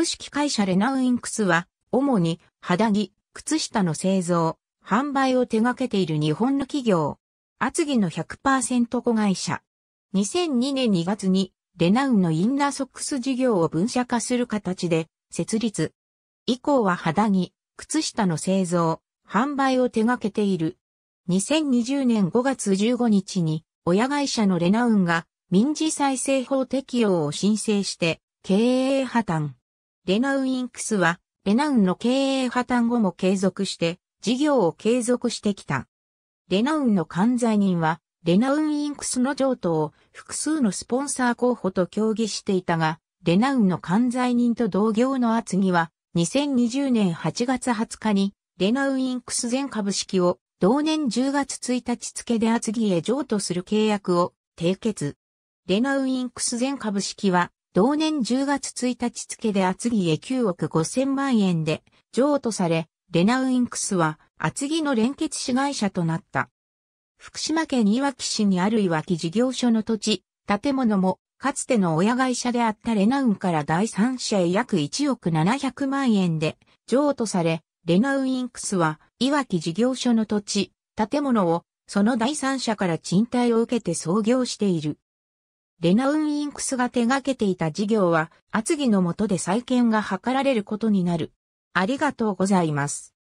プ式会社レナウインクスは、主に肌着、靴下の製造、販売を手掛けている日本の企業。厚木の100%子会社。2002年2月に、レナウンのインナーソックス事業を分社化する形で、設立。以降は肌着、靴下の製造、販売を手掛けている。2020年5月15日に、親会社のレナウンが民事再生法適用を申請して、経営破綻。レナウンインクスは、レナウンの経営破綻後も継続して、事業を継続してきた。レナウンの管財人は、レナウンインクスの譲渡を複数のスポンサー候補と協議していたが、レナウンの管財人と同業の厚木は、2020年8月20日に、レナウンインクス全株式を、同年10月1日付で厚木へ譲渡する契約を締結。レナウンインクス全株式は、同年10月1日付で厚木へ9億5000万円で譲渡され、レナウインクスは厚木の連結子会社となった。福島県いわき市にあるいわき事業所の土地、建物も、かつての親会社であったレナウンから第三者へ約1億700万円で譲渡され、レナウインクスは、いわき事業所の土地、建物を、その第三者から賃貸を受けて創業している。レナウン・インクスが手掛けていた事業は、厚木の下で再建が図られることになる。ありがとうございます。